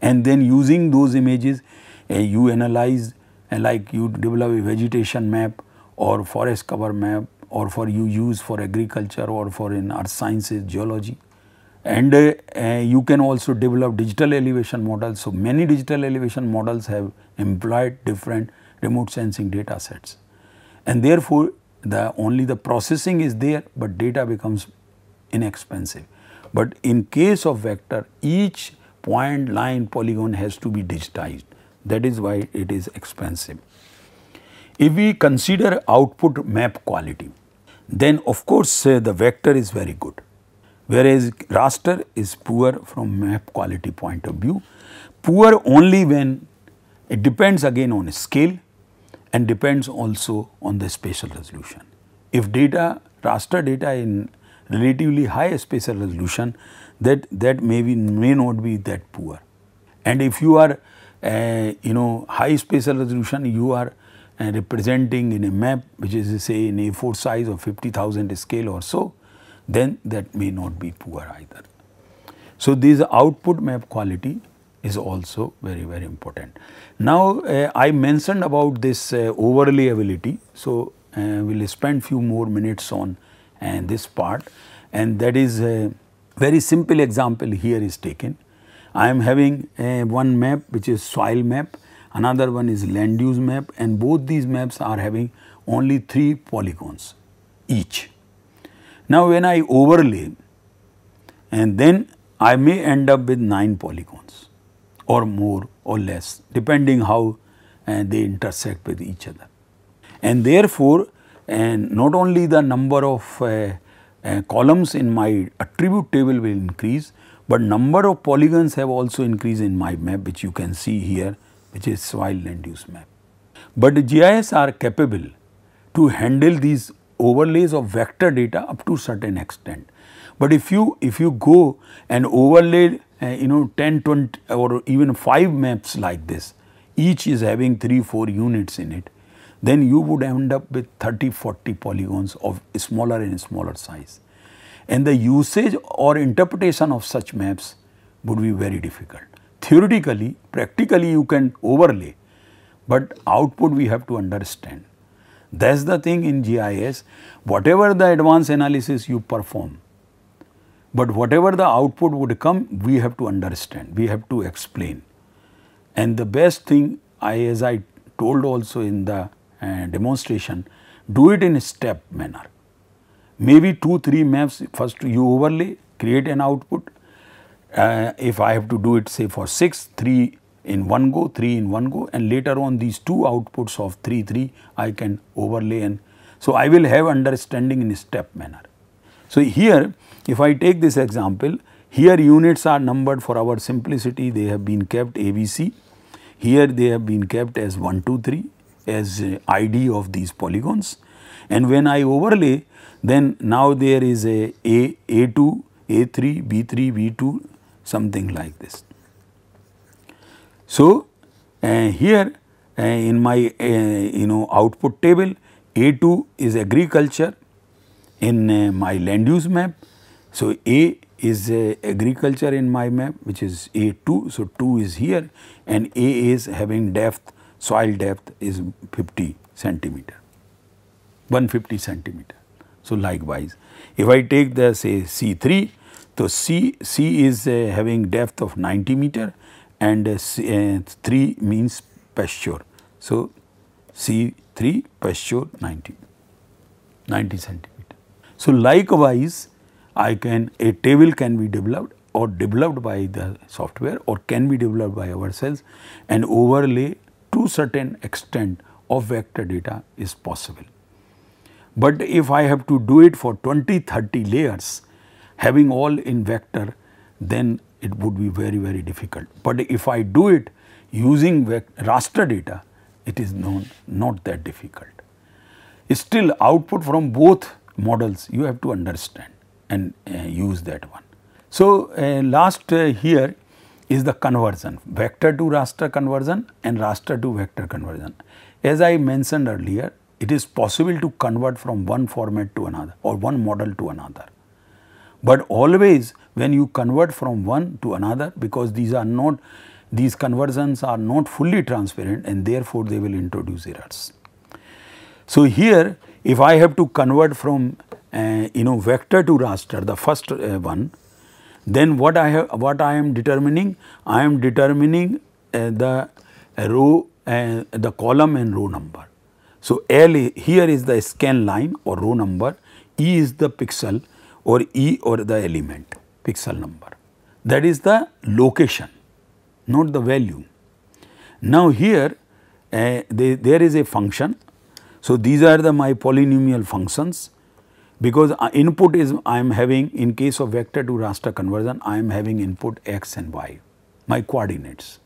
And then using those images, uh, you analyze uh, like you develop a vegetation map or forest cover map or for you use for agriculture or for in earth sciences, geology. And uh, uh, you can also develop digital elevation models. So, many digital elevation models have employed different remote sensing data sets and therefore the only the processing is there but data becomes inexpensive. But in case of vector each point line polygon has to be digitized that is why it is expensive. If we consider output map quality then of course uh, the vector is very good whereas raster is poor from map quality point of view. Poor only when it depends again on scale and depends also on the spatial resolution. If data, raster data in relatively high spatial resolution, that, that may, be, may not be that poor. And if you are, uh, you know, high spatial resolution, you are uh, representing in a map, which is say in A4 size or 50,000 scale or so, then that may not be poor either. So, this output map quality is also very very important. Now uh, I mentioned about this uh, overlay ability. So uh, we'll spend few more minutes on and uh, this part and that is a very simple example here is taken. I am having uh, one map which is soil map, another one is land use map and both these maps are having only three polygons each. Now when I overlay and then I may end up with 9 polygons or more or less depending how uh, they intersect with each other. And therefore, and not only the number of uh, uh, columns in my attribute table will increase, but number of polygons have also increased in my map which you can see here which is soil land use map. But GIS are capable to handle these overlays of vector data up to certain extent. But if you if you go and overlay uh, you know 10, 20 or even 5 maps like this, each is having 3, 4 units in it, then you would end up with 30, 40 polygons of smaller and smaller size. And the usage or interpretation of such maps would be very difficult. Theoretically, practically you can overlay, but output we have to understand. That is the thing in GIS, whatever the advanced analysis you perform, but whatever the output would come, we have to understand, we have to explain. And the best thing, I, as I told also in the uh, demonstration, do it in step manner. Maybe two, three maps, first you overlay, create an output. Uh, if I have to do it say for six, three in one go, three in one go and later on these two outputs of three, three I can overlay and so I will have understanding in step manner. So here if I take this example, here units are numbered for our simplicity, they have been kept ABC. Here they have been kept as 1, 2, 3 as uh, ID of these polygons. And when I overlay, then now there is a A, A2, A3, B3, B2, something like this. So, uh, here uh, in my uh, you know output table A2 is agriculture in uh, my land use map so, A is uh, agriculture in my map which is A2. So, 2 is here and A is having depth, soil depth is 50 centimeter, 150 centimeter. So, likewise, if I take the say C3, so C, C is uh, having depth of 90 meter and uh, C, uh, 3 means pasture. So, C3 pasture 90, 90 centimeter. So, likewise, I can a table can be developed or developed by the software or can be developed by ourselves and overlay to certain extent of vector data is possible. But if I have to do it for 20, 30 layers having all in vector then it would be very, very difficult. But if I do it using raster data it is known not that difficult. Still output from both models you have to understand and uh, use that one. So, uh, last uh, here is the conversion vector to raster conversion and raster to vector conversion. As I mentioned earlier it is possible to convert from one format to another or one model to another. But always when you convert from one to another because these are not these conversions are not fully transparent and therefore they will introduce errors. So, here if I have to convert from uh, you know vector to raster the first uh, one then what I have what I am determining I am determining uh, the row uh, the column and row number. So, L here is the scan line or row number E is the pixel or E or the element pixel number that is the location not the value. Now, here uh, they, there is a function. So, these are the my polynomial functions because uh, input is I am having in case of vector to raster conversion I am having input x and y my coordinates.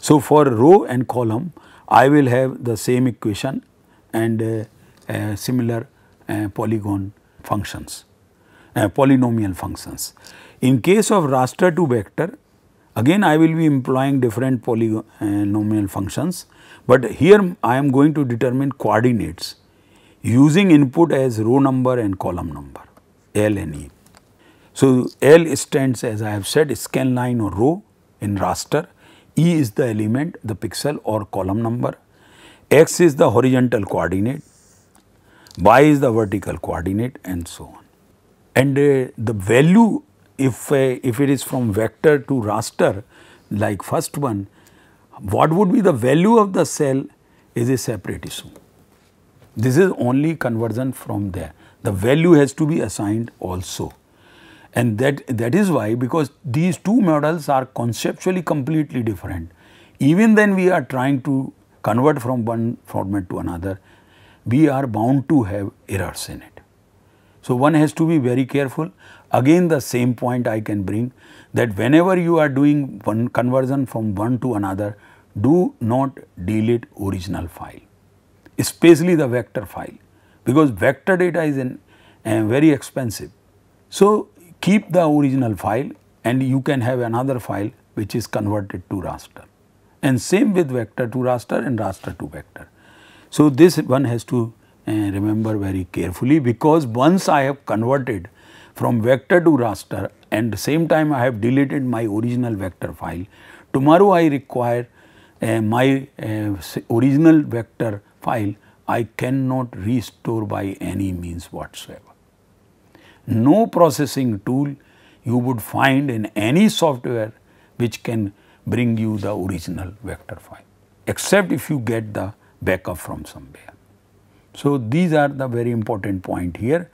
So, for row and column I will have the same equation and uh, uh, similar uh, polygon functions uh, polynomial functions. In case of raster to vector again I will be employing different polynomial uh, functions, but here I am going to determine coordinates using input as row number and column number L and E. So, L stands as I have said scan line or row in raster, E is the element the pixel or column number, X is the horizontal coordinate, Y is the vertical coordinate and so on. And uh, the value if, uh, if it is from vector to raster like first one, what would be the value of the cell is a separate issue. This is only conversion from there. The value has to be assigned also. And that, that is why because these two models are conceptually completely different. Even then we are trying to convert from one format to another, we are bound to have errors in it. So, one has to be very careful. Again the same point I can bring that whenever you are doing one conversion from one to another, do not delete original file especially the vector file because vector data is uh, very expensive. So, keep the original file and you can have another file which is converted to raster and same with vector to raster and raster to vector. So, this one has to uh, remember very carefully because once I have converted from vector to raster and same time I have deleted my original vector file, tomorrow I require uh, my uh, original vector file I cannot restore by any means whatsoever. No processing tool you would find in any software which can bring you the original vector file except if you get the backup from somewhere. So, these are the very important point here.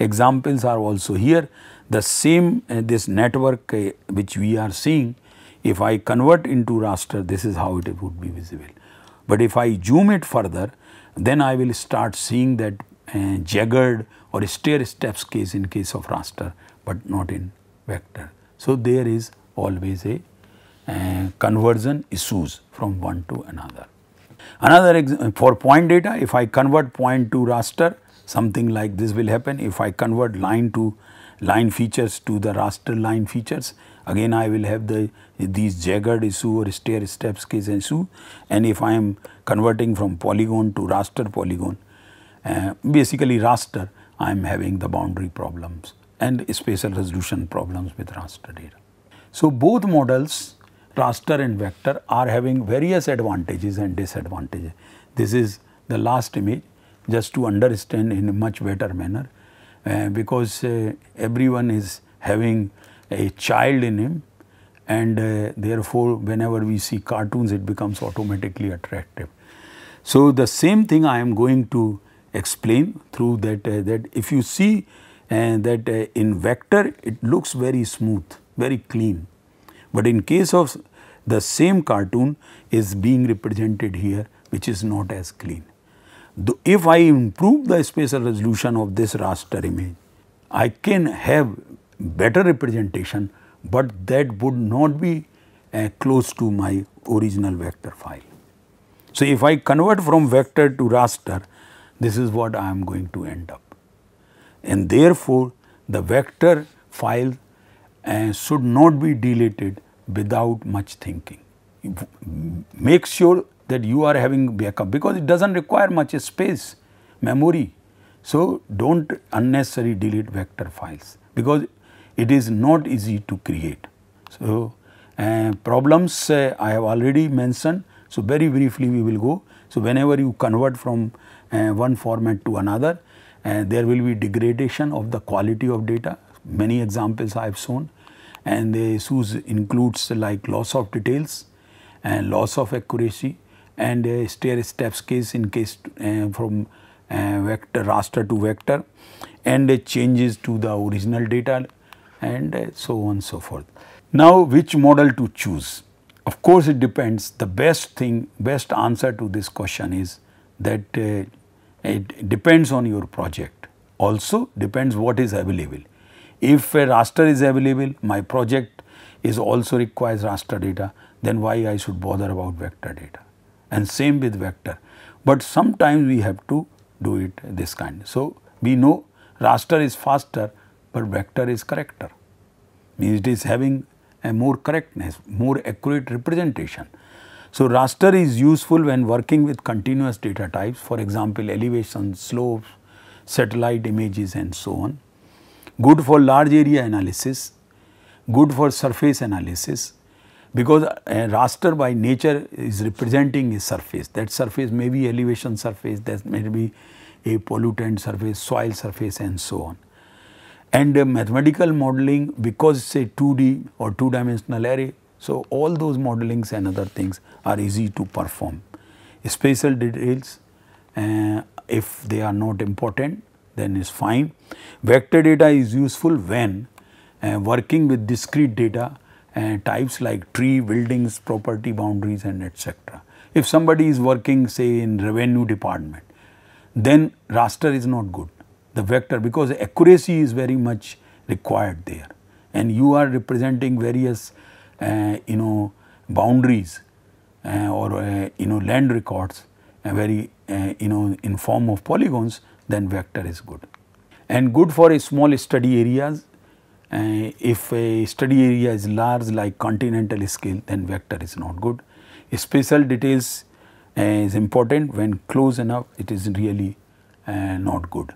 Examples are also here. The same uh, this network uh, which we are seeing if I convert into raster this is how it would be visible. But if I zoom it further, then I will start seeing that uh, jagged or stair steps case in case of raster, but not in vector. So there is always a uh, conversion issues from one to another. Another uh, for point data, if I convert point to raster, something like this will happen. If I convert line to line features to the raster line features, again I will have the these jagged issue or stair steps case issue and if I am converting from polygon to raster polygon uh, basically raster I am having the boundary problems and spatial resolution problems with raster data. So both models raster and vector are having various advantages and disadvantages. This is the last image just to understand in a much better manner uh, because uh, everyone is having a child in him and uh, therefore whenever we see cartoons it becomes automatically attractive. So, the same thing I am going to explain through that uh, that if you see uh, that uh, in vector it looks very smooth very clean, but in case of the same cartoon is being represented here which is not as clean. Though if I improve the spatial resolution of this raster image I can have better representation, but that would not be uh, close to my original vector file. So, if I convert from vector to raster, this is what I am going to end up. And therefore, the vector file uh, should not be deleted without much thinking. Make sure that you are having backup because it does not require much space, memory. So, do not unnecessarily delete vector files because it is not easy to create. So, uh, problems uh, I have already mentioned. So, very briefly we will go. So, whenever you convert from uh, one format to another, uh, there will be degradation of the quality of data. Many examples I have shown and the issues includes like loss of details and loss of accuracy and uh, stair steps case in case uh, from vector raster to vector and changes to the original data and uh, so on and so forth. Now, which model to choose? Of course, it depends. The best thing, best answer to this question is that uh, it depends on your project. Also depends what is available. If a raster is available, my project is also requires raster data, then why I should bother about vector data and same with vector. But sometimes we have to do it this kind. So, we know raster is faster but vector is corrector. Means it is having a more correctness, more accurate representation. So raster is useful when working with continuous data types, for example, elevation, slopes, satellite images and so on. Good for large area analysis, good for surface analysis because a raster by nature is representing a surface. That surface may be elevation surface, that may be a pollutant surface, soil surface and so on and uh, mathematical modeling because say 2D or two dimensional array. So, all those modelings and other things are easy to perform. Spatial details uh, if they are not important then is fine. Vector data is useful when uh, working with discrete data uh, types like tree, buildings, property boundaries and etc. If somebody is working say in revenue department then raster is not good the vector because accuracy is very much required there and you are representing various uh, you know boundaries uh, or uh, you know land records uh, very uh, you know in form of polygons then vector is good and good for a small study areas uh, if a study area is large like continental scale then vector is not good spatial details is important when close enough it is really not good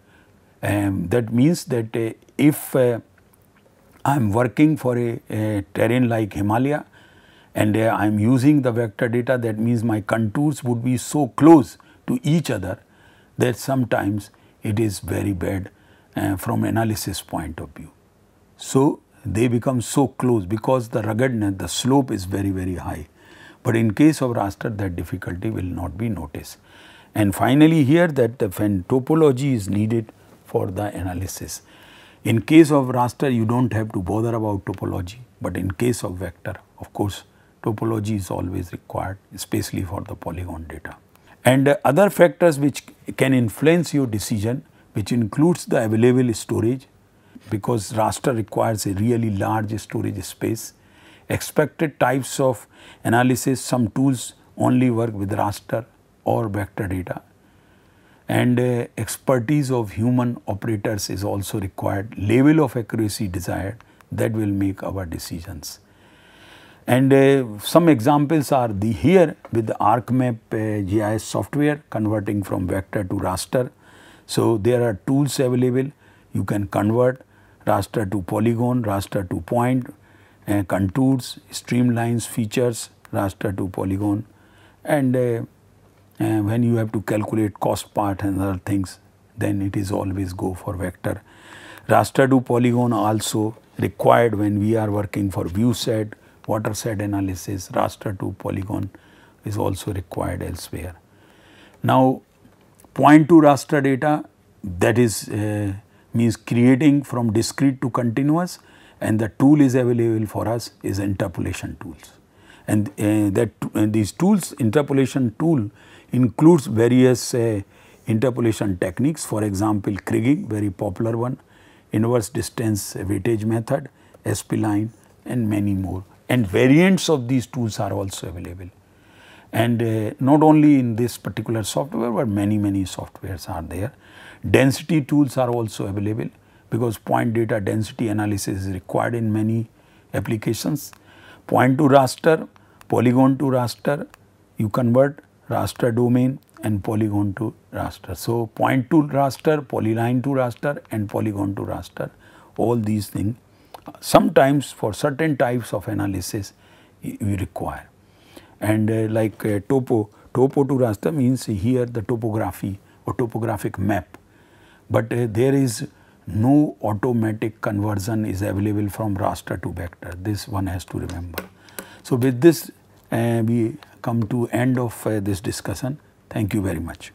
um, that means that uh, if uh, I am working for a, a, terrain like Himalaya and uh, I am using the vector data that means my contours would be so close to each other that sometimes it is very bad uh, from analysis point of view. So, they become so close because the ruggedness, the slope is very very high. But in case of raster that difficulty will not be noticed. And finally, here that the when topology is needed for the analysis. In case of raster, you do not have to bother about topology, but in case of vector, of course, topology is always required, especially for the polygon data. And uh, other factors which can influence your decision, which includes the available storage, because raster requires a really large storage space, expected types of analysis, some tools only work with raster or vector data and uh, expertise of human operators is also required, level of accuracy desired that will make our decisions. And uh, some examples are the here with the ArcMap uh, GIS software converting from vector to raster. So, there are tools available, you can convert raster to polygon, raster to point, uh, contours, streamlines, features, raster to polygon and uh, uh, when you have to calculate cost part and other things then it is always go for vector. Raster do polygon also required when we are working for view set, water set analysis, raster to polygon is also required elsewhere. Now point to raster data that is uh, means creating from discrete to continuous and the tool is available for us is interpolation tools. And uh, that and these tools interpolation tool includes various uh, interpolation techniques for example kriging very popular one inverse distance weightage method spline and many more and variants of these tools are also available and uh, not only in this particular software but many many softwares are there density tools are also available because point data density analysis is required in many applications point to raster polygon to raster you convert raster domain and polygon to raster. So, point to raster, polyline to raster and polygon to raster all these things sometimes for certain types of analysis we require and uh, like uh, topo, topo to raster means here the topography or topographic map but uh, there is no automatic conversion is available from raster to vector this one has to remember. So, with this uh, we come to end of uh, this discussion. Thank you very much.